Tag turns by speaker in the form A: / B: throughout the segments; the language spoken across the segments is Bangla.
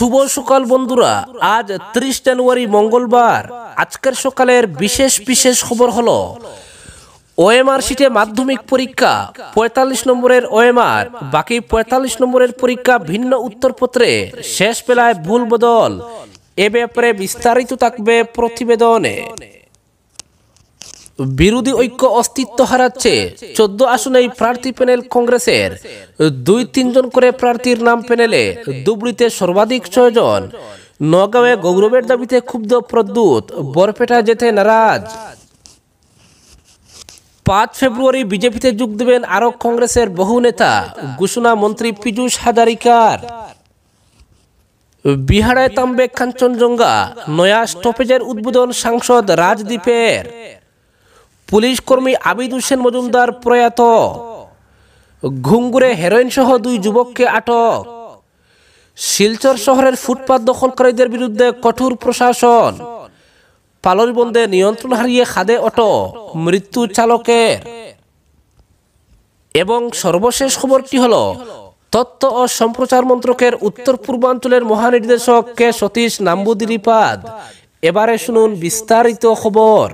A: শুভ সকাল বন্ধুরা আজ ত্রিশ জানুয়ারি মঙ্গলবার আজকের সকালের বিশেষ বিশেষ খবর হলো ওএমআর সিটে মাধ্যমিক পরীক্ষা ৪৫ নম্বরের ওএমআর বাকি ৪৫ নম্বরের পরীক্ষা ভিন্ন উত্তরপত্রে শেষ বেলায় ভুল বদল এ ব্যাপারে বিস্তারিত থাকবে প্রতিবেদনে বিরোধী ঐক্য অস্তিত্ব হারাচ্ছে চোদ্দ আসনে এই প্রার্থী প্যানেল কংগ্রেসের দুই তিনজন করে প্রার্থীর নাম প্যানেলে দুবড়িতে সর্বাধিক ছয়জন নগাঁওয়ে গৌরবের দাবিতে ক্ষুব্ধ প্রদ্যুৎ বরপেটা যেতে নারাজ পাঁচ ফেব্রুয়ারি বিজেপিতে যোগ দেবেন আরও কংগ্রেসের বহু নেতা ঘোষণা মন্ত্রী পীযুষ হাজারিকার বিহারে তাম্বে কাঞ্চনজঙ্ঘা নয়া স্টপেজের উদ্বোধন সাংসদ রাজদ্বীপের পুলিশ কর্মী আবিদ হোসেন মজুমদার প্রয়াত ঘুঙ্গুরে সহ দুই যুবককে আটক শিলচর শহরের ফুটপাত দখলকারীদের বিরুদ্ধে কঠোর প্রশাসন পালর বন্ধে নিয়ন্ত্রণ হারিয়ে খাদে অটো মৃত্যু চালকের এবং সর্বশেষ খবরটি হল তত্ত্ব ও সম্প্রচার মন্ত্রকের উত্তর পূর্বাঞ্চলের মহানির্দেশক কে সতীশ নাম্বুদিরিপাদ এবারে শুনুন বিস্তারিত খবর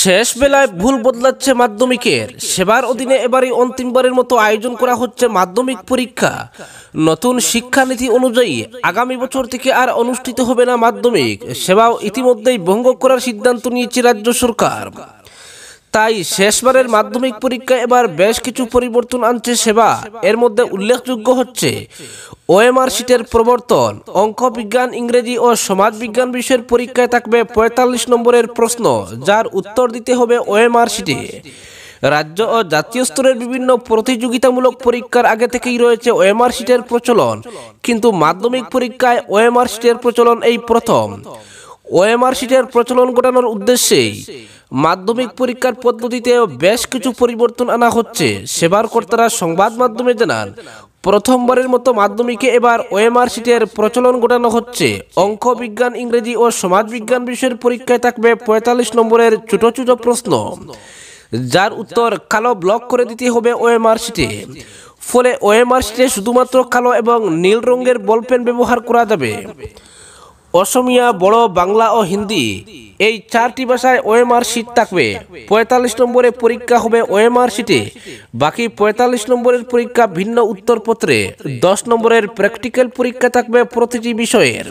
A: শেষ বেলায় ভুল বদলাচ্ছে মাধ্যমিকের সেবার অধীনে এবারই অন্তিমবারের মতো আয়োজন করা হচ্ছে মাধ্যমিক পরীক্ষা নতুন শিক্ষানীতি অনুযায়ী আগামী বছর থেকে আর অনুষ্ঠিত হবে না মাধ্যমিক সেবাও ইতিমধ্যেই ভঙ্গ করার সিদ্ধান্ত নিয়েছে রাজ্য সরকার তাই শেষবারের মাধ্যমিক পরীক্ষা এবার বেশ কিছু পরিবর্তন আনছে সেবা এর মধ্যে উল্লেখযোগ্য হচ্ছে ওএমআর শিটের প্রবর্তন অঙ্ক বিজ্ঞান ইংরেজি ও সমাজ বিজ্ঞান বিষয়ের পরীক্ষায় থাকবে পঁয়তাল্লিশ নম্বরের প্রশ্ন যার উত্তর দিতে হবে ওএমআর শিটে রাজ্য ও জাতীয় স্তরের বিভিন্ন প্রতিযোগিতামূলক পরীক্ষার আগে থেকেই রয়েছে ওএমআর শিটের প্রচলন কিন্তু মাধ্যমিক পরীক্ষায় ওএমআর শিটের প্রচলন এই প্রথম ওএমআর শিটের প্রচলন ঘটানোর উদ্দেশ্যেই মাধ্যমিক পরীক্ষার পদ্ধতিতে বেশ কিছু পরিবর্তন আনা হচ্ছে সেবার কর্তারা সংবাদ মাধ্যমে জানান প্রথমবারের মতো মাধ্যমিকে এবার ওএমআর শিটের প্রচলন ঘটানো হচ্ছে অঙ্ক বিজ্ঞান ইংরেজি ও সমাজবিজ্ঞান বিষয়ের পরীক্ষায় থাকবে পঁয়তাল্লিশ নম্বরের ছোট ছোট প্রশ্ন যার উত্তর কালো ব্লক করে দিতে হবে ওএমআর শিটে ফলে ওএমআর শিটে শুধুমাত্র কালো এবং নীল রঙের বলপেন ব্যবহার করা যাবে অসমিয়া বড় বাংলা ও হিন্দি এই চারটি ভাষায় ওএমআর সিট থাকবে পঁয়তাল্লিশ নম্বরের পরীক্ষা হবে ওএমআর সিটে বাকি পঁয়তাল্লিশ নম্বরের পরীক্ষা ভিন্ন উত্তরপত্রে দশ নম্বরের প্র্যাকটিক্যাল পরীক্ষা থাকবে প্রতিটি বিষয়ের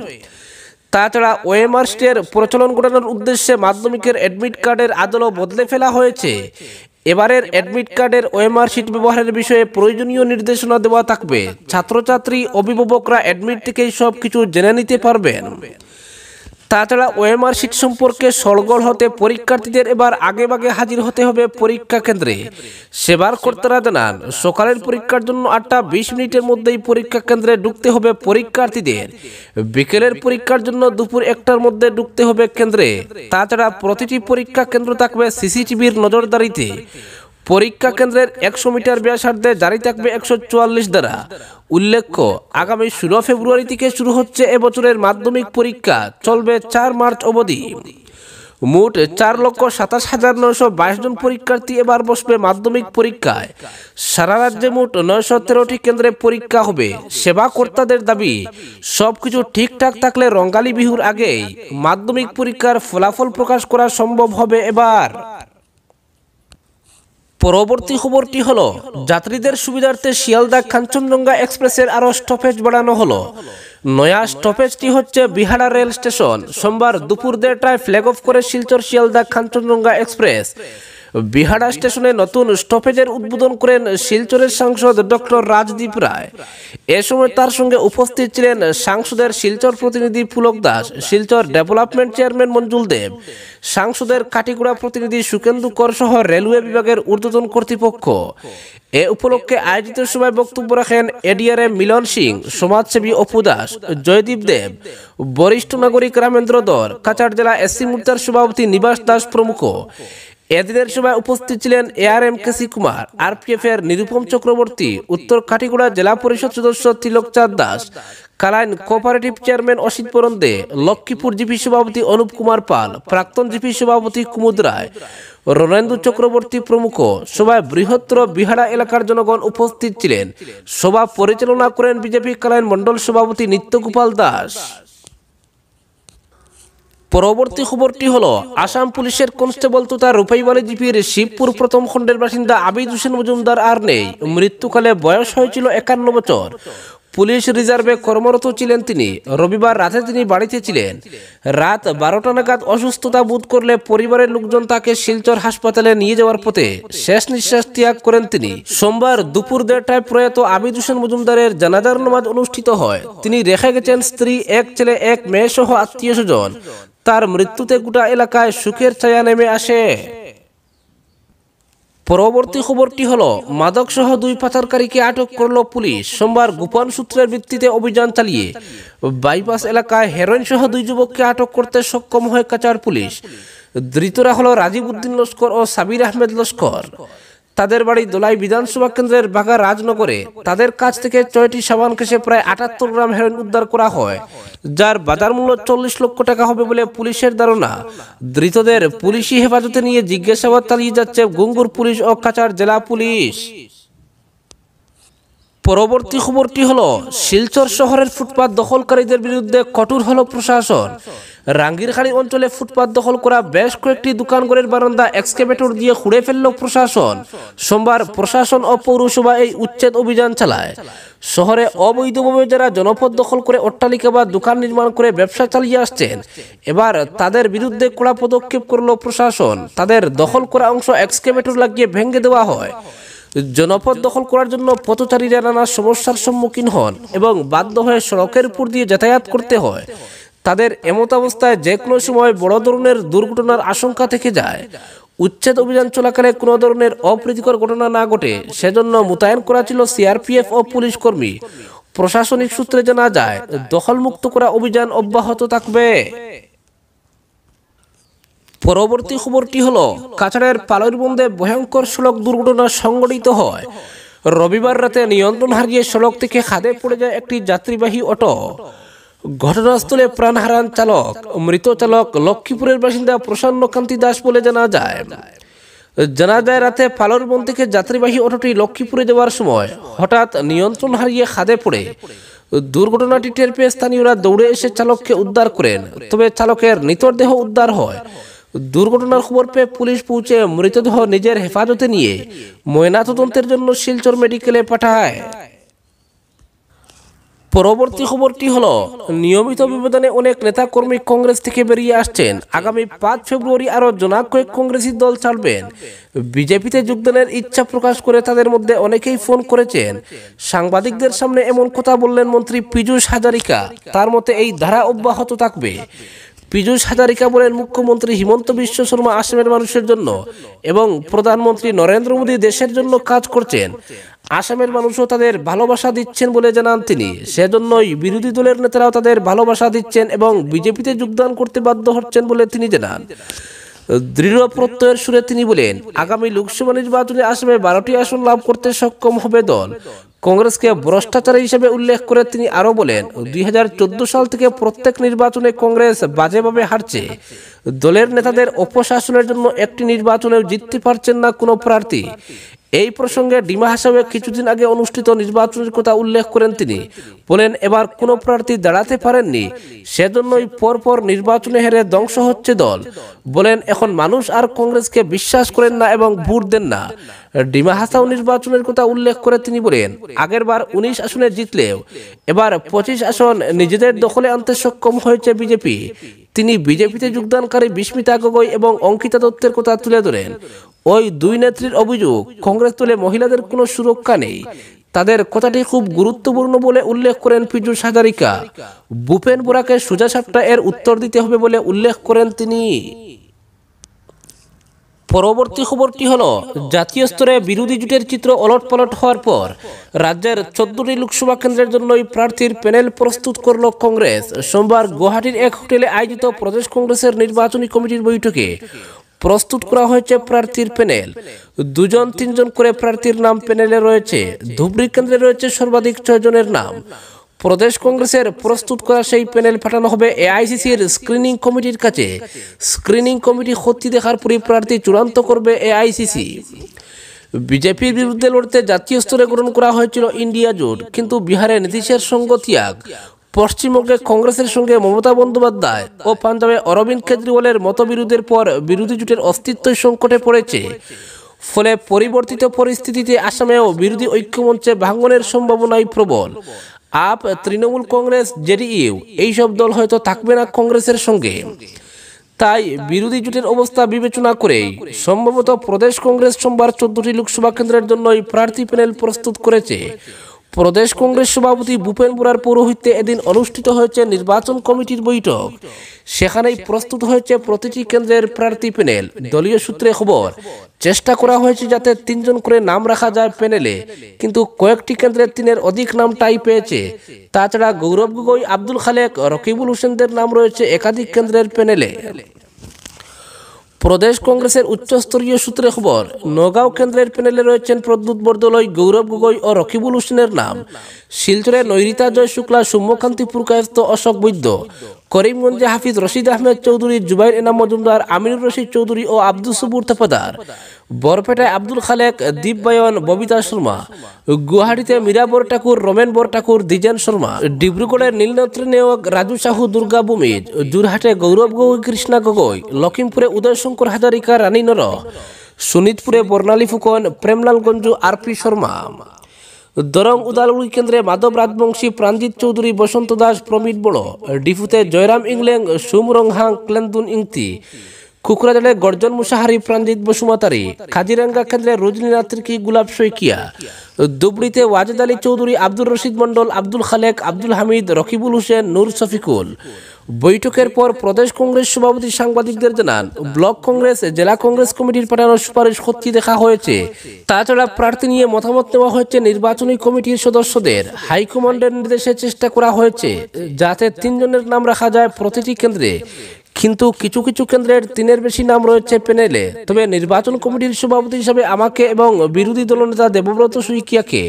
A: তাছাড়া ওএমআর স্টের প্রচলন ঘটানোর উদ্দেশ্যে মাধ্যমিকের অ্যাডমিট কার্ডের আদলও বদলে ফেলা হয়েছে এবারের অ্যাডমিট কার্ডের ওএমআর শিট ব্যবহারের বিষয়ে প্রয়োজনীয় নির্দেশনা দেওয়া থাকবে ছাত্রছাত্রী অভিভাবকরা অ্যাডমিট থেকেই সব কিছু জেনে নিতে পারবেন তাছাড়া ওএমআর শীত সম্পর্কে সরগোল হতে পরীক্ষার্থীদের এবার আগেভাগে হাজির হতে হবে পরীক্ষা কেন্দ্রে সেবার কর্তারা জানান সকালের পরীক্ষার জন্য আটটা বিশ মিনিটের মধ্যেই পরীক্ষা কেন্দ্রে ঢুকতে হবে পরীক্ষার্থীদের বিকেলের পরীক্ষার জন্য দুপুর একটার মধ্যে ঢুকতে হবে কেন্দ্রে তাছাড়া প্রতিটি পরীক্ষা কেন্দ্র থাকবে সিসিটিভির নজরদারিতে পরীক্ষা কেন্দ্রের একশো মিটার ব্যাসার্ধে জারি থাকবে একশো চুয়াল্লিশ দ্বারা উল্লেখ্য আগামী ষোলো ফেব্রুয়ারি থেকে শুরু হচ্ছে এবছরের মাধ্যমিক পরীক্ষা চলবে চার মার্চ অবধি মোট চার লক্ষ সাতাশ হাজার নয়শো বাইশ জন পরীক্ষার্থী এবার বসবে মাধ্যমিক পরীক্ষায় সারা রাজ্যে মোট নয়শো তেরোটি কেন্দ্রে পরীক্ষা হবে সেবাকর্তাদের দাবি সবকিছু ঠিকঠাক থাকলে রঙ্গালী বিহুর আগেই মাধ্যমিক পরীক্ষার ফলাফল প্রকাশ করা সম্ভব হবে এবার পরবর্তী খবরটি হল যাত্রীদের সুবিধার্থে শিয়ালদা কাঞ্চনজঙ্ঘা এক্সপ্রেসের আরও স্টপেজ বাড়ানো হলো নয়া স্টপেজটি হচ্ছে বিহারা রেল স্টেশন সোমবার দুপুর দেড়টায় ফ্ল্যাগ অফ করে শিলচর শিয়ালদা কাঞ্চনজঙ্ঘা এক্সপ্রেস বিহারা স্টেশনে নতুন স্টপেজের উদ্বোধন করেন শিলচরের সাংসদ ডক্টর রাজদীপ রায় এ সময় তার সঙ্গে উপস্থিত ছিলেন সাংসদের শিলচর প্রতিনিধি পুলক দাস শিলচর ডেভেলপমেন্ট চেয়ারম্যান মঞ্জুল দেব সাংসদের কাটিগুড়া প্রতিনিধি সুকেন্দু কর সহ রেলওয়ে বিভাগের ঊর্ধ্বতন কর্তৃপক্ষ এ উপলক্ষে আয়োজিত সভায় বক্তব্য রাখেন এডিআরএম মিলন সিং সমাজসেবী অপু দাস জয়দীপ দেব বরিষ্ঠ নাগরিক রামেন্দ্র দর কাছাড় জেলা এসসি মুর্তার সভাপতি নিবাস দাস প্রমুখ এদিনের সময় উপস্থিত ছিলেন AR M KC Kumar RPF এর নিরুপম চক্রবর্তী উত্তর কাটিগুড়া জেলা পরিষদ সদস্য Tilak Chand Das Kalain cooperative chairman Asit Paran De Lakshmipur GP সভাপতি অনুপ কুমার পাল প্রাক্তন জিপি সভাপতি কুমুদ রায় রণেন্দু চক্রবর্তী প্রমুখ সভায় বৃহত্তর বিহারা এলাকার জনগণ উপস্থিত ছিলেন সভা পরিচালনা করেন বিজেপি কালাইন মণ্ডল সভাপতি নিত্যগোপাল দাস পরবর্তী খবরটি হলো আসাম পুলিশের কনস্টেবল তথা রূপাইবালি দ্বীপের শিবপুর প্রথম খণ্ডের বাসিন্দা আবিদ হোসেন মজুমদার আর নেই মৃত্যুকালে বয়স হয়েছিল একান্ন বছর পুলিশ রিজার্ভে কর্মরত ছিলেন তিনি রবিবার রাতে তিনি বাড়িতে ছিলেন রাত বারোটা নাগাদ অসুস্থতা বোধ করলে পরিবারের লোকজন তাকে শিলচর হাসপাতালে নিয়ে যাওয়ার পথে শেষ নিঃশ্বাস ত্যাগ করেন তিনি সোমবার দুপুর দেড়টায় প্রয়াত আবিদ হোসেন মজুমদারের জানাজার নামাজ অনুষ্ঠিত হয় তিনি রেখে গেছেন স্ত্রী এক ছেলে এক মেয়ে সহ আত্মীয় স্বজন তার মৃত্যুতে গোটা এলাকায় সুখের ছায়া নেমে আসে পরবর্তী খবরটি হল মাদকসহ দুই পাচারকারীকে আটক করল পুলিশ সোমবার গোপন সূত্রের ভিত্তিতে অভিযান চালিয়ে বাইপাস এলাকায় সহ দুই যুবককে আটক করতে সক্ষম হয় কাচার পুলিশ ধৃতরা হল রাজীব উদ্দিন লস্কর ও সাবির আহমেদ লস্কর তাদের বাড়ি দোলাই বিধানসভা কেন্দ্রের বাঘা রাজনগরে তাদের কাছ থেকে ছয়টি সাবান কেসে প্রায় আটাত্তর গ্রাম হেরোইন উদ্ধার করা হয় যার বাজার মূল্য চল্লিশ লক্ষ টাকা হবে বলে পুলিশের ধারণা ধৃতদের পুলিশি হেফাজতে নিয়ে জিজ্ঞাসাবাদ চালিয়ে যাচ্ছে গুঙ্গুর পুলিশ ও কাছাড় জেলা পুলিশ পরবর্তী খবরটি হলো শিলচর শহরের ফুটপাত দখলকারীদের বিরুদ্ধে কঠোর হল প্রশাসন রাঙ্গিরখাড়ি অঞ্চলে ফুটপাত দখল করা বেশ কয়েকটি দোকান ঘরের বারান্দা এক্সকেভেটর দিয়ে খুঁড়ে ফেলল প্রশাসন সোমবার প্রশাসন ও পৌরসভা এই উচ্ছেদ অভিযান চালায় শহরে অবৈধভাবে যারা জনপদ দখল করে অট্টালিকা বা দোকান নির্মাণ করে ব্যবসা চালিয়ে আসছেন এবার তাদের বিরুদ্ধে কড়া পদক্ষেপ করল প্রশাসন তাদের দখল করা অংশ এক্সকেভেটর লাগিয়ে ভেঙে দেওয়া হয় জনপথ দখল করার জন্য পথচারীরা নানা সমস্যার সম্মুখীন হন এবং বাধ্য হয়ে সড়কের উপর দিয়ে যাতায়াত করতে হয় তাদের এমত অবস্থায় যে কোনো সময় বড় ধরনের দুর্ঘটনার আশঙ্কা থেকে যায় উচ্ছেদ অভিযান চলাকালে কোনো ধরনের অপ্রীতিকর ঘটনা না ঘটে সেজন্য মোতায়েন করা ছিল সিআরপিএফ ও পুলিশ কর্মী প্রশাসনিক সূত্রে জানা যায় দখলমুক্ত করা অভিযান অব্যাহত থাকবে পরবর্তী খবরটি হল কাছাড়ের পালরবন্দে ভয়ঙ্কর সড়ক দুর্ঘটনা সংঘটিত হয় রবিবার রাতে নিয়ন্ত্রণ হারিয়ে সড়ক থেকে খাদে পড়ে যায় একটি যাত্রীবাহী অটো ঘটনাস্থলে প্রাণ হারান চালক মৃত চালক লক্ষ্মীপুরের বাসিন্দা কান্তি দাস বলে জানা যায় জানা যায় রাতে পালনবন থেকে যাত্রীবাহী অটোটি লক্ষ্মীপুরে যাওয়ার সময় হঠাৎ নিয়ন্ত্রণ হারিয়ে খাদে পড়ে দুর্ঘটনাটি টের পেয়ে স্থানীয়রা দৌড়ে এসে চালককে উদ্ধার করেন তবে চালকের নিতরদেহ উদ্ধার হয় দুর্ঘটনার খবর পেয়ে পুলিশ পৌঁছে মৃতদেহ নিজের হেফাজতে নিয়ে ময়নাতদন্তের জন্য শিলচর মেডিকেলে পাঠায় পরবর্তী খবরটি হলো নিয়মিত বিবেদনে অনেক নেতাকর্মী কংগ্রেস থেকে বেরিয়ে আসছেন আগামী পাঁচ ফেব্রুয়ারি আরও জনাক কয়েক কংগ্রেসী দল ছাড়বেন বিজেপিতে যোগদানের ইচ্ছা প্রকাশ করে তাদের মধ্যে অনেকেই ফোন করেছেন সাংবাদিকদের সামনে এমন কথা বললেন মন্ত্রী পীযূষ হাজারিকা তার মতে এই ধারা অব্যাহত থাকবে পীযূষ হাজারিকা বলেন মুখ্যমন্ত্রী হিমন্ত বিশ্ব শর্মা আসামের মানুষের জন্য এবং প্রধানমন্ত্রী নরেন্দ্র মোদী দেশের জন্য কাজ করছেন আসামের মানুষও তাদের ভালোবাসা দিচ্ছেন বলে জানান তিনি সেজন্যই বিরোধী দলের নেতারাও তাদের ভালোবাসা দিচ্ছেন এবং বিজেপিতে যোগদান করতে বাধ্য হচ্ছেন বলে তিনি জানান দৃঢ় প্রত্যয়ের সুরে তিনি বলেন আগামী লোকসভা নির্বাচনে আসামে বারোটি আসন লাভ করতে সক্ষম হবে দল কংগ্রেসকে ভ্রষ্টাচারী হিসেবে উল্লেখ করে তিনি আরও বলেন দুই সাল থেকে প্রত্যেক নির্বাচনে কংগ্রেস বাজেভাবে হারছে দলের নেতাদের অপশাসনের জন্য একটি নির্বাচনেও জিততে পারছেন না কোনো প্রার্থী এই প্রসঙ্গে ডিমা হাসাবে কিছুদিন আগে অনুষ্ঠিত নির্বাচনের কথা উল্লেখ করেন তিনি বলেন এবার কোনো প্রার্থী দাঁড়াতে পারেননি সেজন্যই পরপর নির্বাচনে হেরে ধ্বংস হচ্ছে দল বলেন এখন মানুষ আর কংগ্রেসকে বিশ্বাস করেন না এবং ভোট দেন না ডিমা হাসাও নির্বাচনের কথা উল্লেখ করে তিনি বলেন আগের বার উনিশ আসনে জিতলেও এবার পঁচিশ আসন নিজেদের দখলে আনতে সক্ষম হয়েছে বিজেপি তিনি বিজেপিতে যোগদানকারী বিস্মিতা গগৈ এবং অঙ্কিতা দত্তের কথা তুলে ধরেন ওই দুই নেত্রীর অভিযোগ কংগ্রেস দলে মহিলাদের কোনো সুরক্ষা নেই তাদের কথাটি খুব গুরুত্বপূর্ণ বলে উল্লেখ করেন পিজুষ হাজারিকা ভূপেন বোরাকে সোজা সাপটা এর উত্তর দিতে হবে বলে উল্লেখ করেন তিনি পরবর্তী খবরটি হল জাতীয় স্তরে বিরোধী জুটের চিত্র অলট পলট হওয়ার পর রাজ্যের চোদ্দটি লোকসভা কেন্দ্রের জন্যই প্রার্থীর প্যানেল প্রস্তুত করল কংগ্রেস সোমবার গুয়াহাটির এক হোটেলে আয়োজিত প্রদেশ কংগ্রেসের নির্বাচনী কমিটির বৈঠকে প্রস্তুত করা হয়েছে প্রার্থীর প্যানেল দুজন তিনজন করে প্রার্থীর নাম প্যানেলে রয়েছে ধুবড়ি কেন্দ্রে রয়েছে সর্বাধিক জনের নাম প্রদেশ কংগ্রেসের প্রস্তুত করা সেই প্যানেল পাঠানো হবে এআইসিসির স্ক্রিনিং কমিটির কাছে স্ক্রিনিং কমিটি সত্যি দেখার পরই প্রার্থী চূড়ান্ত করবে এআইসিসি বিজেপির বিরুদ্ধে লড়তে জাতীয় স্তরে গ্রহণ করা হয়েছিল ইন্ডিয়া জোট কিন্তু বিহারে নীতিশের সঙ্গ ত্যাগ পশ্চিমবঙ্গে কংগ্রেসের সঙ্গে মমতা বন্দ্যোপাধ্যায় ও পাঞ্জাবে অরবিন্দ কেজরিওয়ালের মতবিরোধের পর বিরোধী জোটের অস্তিত্ব সংকটে পড়েছে ফলে পরিবর্তিত পরিস্থিতিতে আসামেও বিরোধী ঐক্যমঞ্চে ভাঙনের সম্ভাবনাই প্রবল আপ তৃণমূল কংগ্রেস জেডিইউ এইসব দল হয়তো থাকবে না কংগ্রেসের সঙ্গে তাই বিরোধী জোটের অবস্থা বিবেচনা করে সম্ভবত প্রদেশ কংগ্রেস সোমবার চোদ্দটি লোকসভা কেন্দ্রের জন্যই প্রার্থী প্যানেল প্রস্তুত করেছে প্রদেশ কংগ্রেস সভাপতি ভূপেন বোরার পৌরোহিত্যে এদিন অনুষ্ঠিত হয়েছে নির্বাচন কমিটির বৈঠক সেখানেই প্রস্তুত হয়েছে প্রতিটি কেন্দ্রের প্রার্থী প্যানেল দলীয় সূত্রে খবর চেষ্টা করা হয়েছে যাতে তিনজন করে নাম রাখা যায় প্যানেলে কিন্তু কয়েকটি কেন্দ্রের তিনের অধিক নাম টাই পেয়েছে তাছাড়া গৌরব গগৈ আব্দুল খালেক রকিবুল হোসেনদের নাম রয়েছে একাধিক কেন্দ্রের প্যানেলে প্রদেশ কংগ্রেসের উচ্চস্তরীয় সূত্রে খবর নগাঁও কেন্দ্রের প্যানেলে রয়েছেন প্রদ্যুৎ বরদলৈ গৌরব গগৈ ও রকিবুল হোসেনের নাম শিলচরে নৈরিতা জয় শুক্লা সৌম্যকান্তি পুরকায়স্ত অশোক বৈদ্য করিমগঞ্জে হাফিজ রশিদ আহমেদ চৌধুরী জুবাইর এনাম মজুমদার আমিরুর রশিদ চৌধুরী ও আব্দুল সবুর তেফাদার বরপেটায় আব্দুল খালেক দীপবায়ন ববিতা শর্মা গুয়াহাটিতে মীরা বরঠাকুর রমেন বরঠাকুর দ্বিজেন শর্মা ডিব্রুগড়ের নীলনত্রী নেওয়াক রাজু সাহু দুর্গা ভূমিজ জুরহাটে গৌরব গগৈ কৃষ্ণা গগৈ লখিমপুরে উদয়শঙ্কর হাজারিকা রানী নর শোনিতপুরে বর্ণালী ফুকন প্রেমলাল গঞ্জু আরপি শর্মা দরং উদালগুড়ি কেন্দ্রে মাধব রাজবংশী প্রাণজিৎ চৌধুরী বসন্ত দাস প্রমিত বড় ডিফুতে জয়রাম ইংলেং সুমরংহাং ক্লেন্দুন ইংতি কুকুরাজালে গর্জন মুসাহারি প্রাণজিৎ বসুমাতারি খাজিরাঙ্গা কেন্দ্রে রজনীনাথিরকি গুলাব শৈকিয়া দুবড়িতে ওয়াজেদ আলী চৌধুরী আব্দুর রশিদ মণ্ডল আব্দুল খালেক আব্দুল হামিদ রকিবুল হোসেন নূর শফিকুল বৈঠকের পর প্রদেশ কংগ্রেস সভাপতি সাংবাদিকদের জানান ব্লক কংগ্রেস জেলা কংগ্রেস কমিটির পাঠানোর সুপারিশ সত্যি দেখা হয়েছে তাছাড়া প্রার্থী নিয়ে মতামত নেওয়া হয়েছে নির্বাচনী কমিটির সদস্যদের হাইকমান্ডের নির্দেশে চেষ্টা করা হয়েছে যাতে তিনজনের নাম রাখা যায় প্রতিটি কেন্দ্রে কিন্তু কিছু কিছু কেন্দ্রের তিনের বেশি নাম রয়েছে প্যানেলে তবে নির্বাচন কমিটির সভাপতি হিসাবে আমাকে এবং বিরোধী দলনেতা দেবব্রত সুইকিয়াকে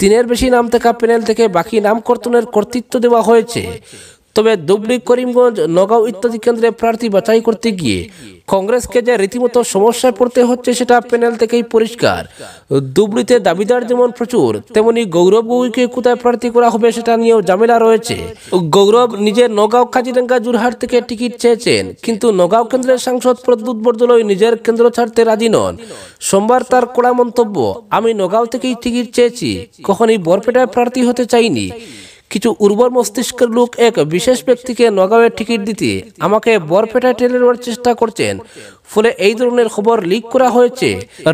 A: তিনের বেশি নাম থাকা প্যানেল থেকে বাকি নামকর্তনের কর্তৃত্ব দেওয়া হয়েছে তবে দুবলি করিমগঞ্জ নগাঁও ইত্যাদি কেন্দ্রে প্রার্থী বাছাই করতে গিয়ে কংগ্রেসকে যে রীতিমতো সমস্যায় পড়তে হচ্ছে সেটা প্যানেল থেকেই পরিষ্কার ধুবড়িতে দাবিদার যেমন প্রচুর তেমনি গৌরব গগৈকে কোথায় প্রার্থী করা হবে সেটা নিয়েও ঝামেলা রয়েছে গৌরব নিজের নগাঁও কাজিরাঙ্গা জুরহাট থেকে টিকিট চেয়েছেন কিন্তু নগাঁও কেন্দ্রের সাংসদ প্রদ্যুৎ বরদলৈ নিজের কেন্দ্র ছাড়তে রাজি নন সোমবার তার কড়া মন্তব্য আমি নগাঁও থেকেই টিকিট চেয়েছি কখনই বরপেটায় প্রার্থী হতে চাইনি কিছু উর্বর মস্তিষ্কের লোক এক বিশেষ ব্যক্তিকে নগাঁওয়ের টিকিট দিতে আমাকে বরপেটায় টেনে নেওয়ার চেষ্টা করছেন ফলে এই ধরনের খবর লিক করা হয়েছে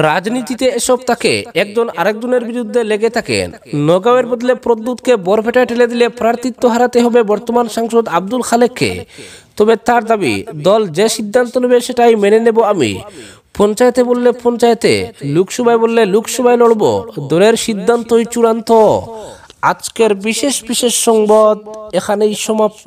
A: রাজনীতিতে এসব তাকে একজন আরেকজনের বিরুদ্ধে লেগে থাকেন নগাঁওয়ের বদলে প্রদ্যুৎকে বরপেটায় ঠেলে দিলে প্রার্থিত্ব হারাতে হবে বর্তমান সাংসদ আব্দুল খালেককে তবে তার দাবি দল যে সিদ্ধান্ত নেবে সেটাই মেনে নেব আমি পঞ্চায়েতে বললে পঞ্চায়েতে লোকসভায় বললে লোকসভায় লড়ব দলের সিদ্ধান্তই চূড়ান্ত আজকের বিশেষ বিশেষ সংবাদ এখানেই সমাপ্ত